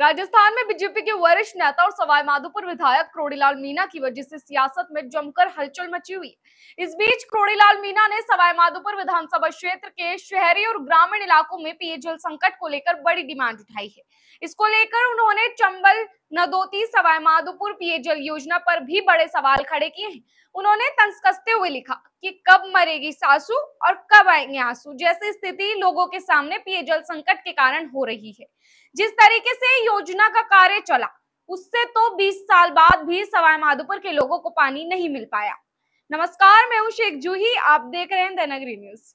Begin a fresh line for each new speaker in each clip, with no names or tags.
राजस्थान में बीजेपी के वरिष्ठ नेता और सवाईमाधोपुर विधायक क्रोडीलाल मीना की वजह से सियासत में जमकर हलचल मची हुई इस बीच क्रोडीलाल मीना ने सवाईमाधोपुर विधानसभा क्षेत्र के शहरी और ग्रामीण इलाकों में पेयजल संकट को लेकर बड़ी डिमांड उठाई है इसको लेकर उन्होंने चंबल नदोती सवाई माधोपुर पेयजल योजना पर भी बड़े सवाल खड़े किए हैं उन्होंने तंस कसते हुए लिखा कि कब मरेगी सासू और कब आएंगे आंसू जैसी स्थिति लोगों के सामने पेयजल संकट के कारण हो रही है जिस तरीके से योजना का कार्य चला उससे तो 20 साल बाद भी सवाई माधोपुर के लोगों को पानी नहीं मिल पाया नमस्कार मैं हूं शेख जूही आप देख रहे हैं दैनगरी न्यूज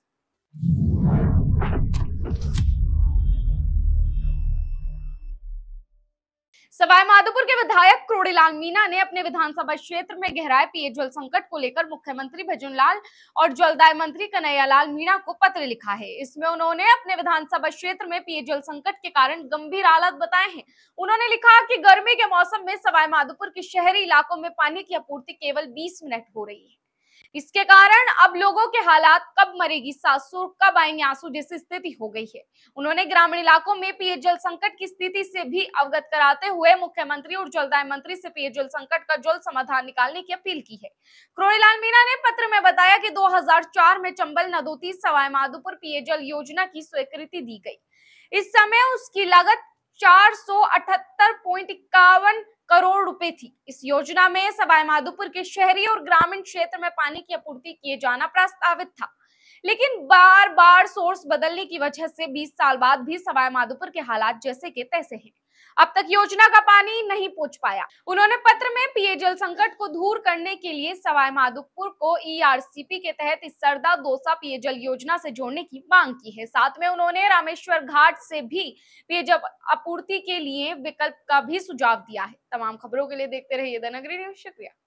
सवाईमाधोपुर के विधायक क्रोड़ीलाल मीना ने अपने विधानसभा क्षेत्र में गहराए पेयजल संकट को लेकर मुख्यमंत्री भजनलाल और जलदाय मंत्री कन्हैयालाल मीणा को पत्र लिखा है इसमें उन्होंने अपने विधानसभा क्षेत्र में पेयजल संकट के कारण गंभीर हालत बताए हैं उन्होंने लिखा की गर्मी के मौसम में सवाईमाधोपुर के शहरी इलाकों में पानी की आपूर्ति केवल बीस मिनट हो रही है इसके कारण अब लोगों के हालात कब मरेगी सासू कब आएंगे आंसू जैसी स्थिति हो गई है उन्होंने ग्रामीण इलाकों में पेयजल संकट की स्थिति से भी अवगत कराते हुए मुख्यमंत्री और जलदाय मंत्री से पेयजल संकट का जल्द समाधान निकालने की अपील की है क्रोणीलाल मीणा ने पत्र में बताया कि 2004 में चंबल नदोती सवाई माधोपुर पेयजल योजना की स्वीकृति दी गई इस समय उसकी लागत चार करोड़ रुपए थी इस योजना में सवाई माधोपुर के शहरी और ग्रामीण क्षेत्र में पानी की आपूर्ति किए जाना प्रस्तावित था लेकिन बार बार सोर्स बदलने की वजह से 20 साल बाद भी सवाई माधोपुर के हालात जैसे के तैसे हैं अब तक योजना का पानी नहीं पहुंच पाया उन्होंने पत्र में पेयजल संकट को दूर करने के लिए सवाई माधोपुर को ईआरसीपी e के तहत इस सरदा दोसा पेयजल योजना से जोड़ने की मांग की है साथ में उन्होंने रामेश्वर घाट से भी पेयजल आपूर्ति के लिए विकल्प का भी सुझाव दिया है तमाम खबरों के लिए देखते रहिए द न्यूज शुक्रिया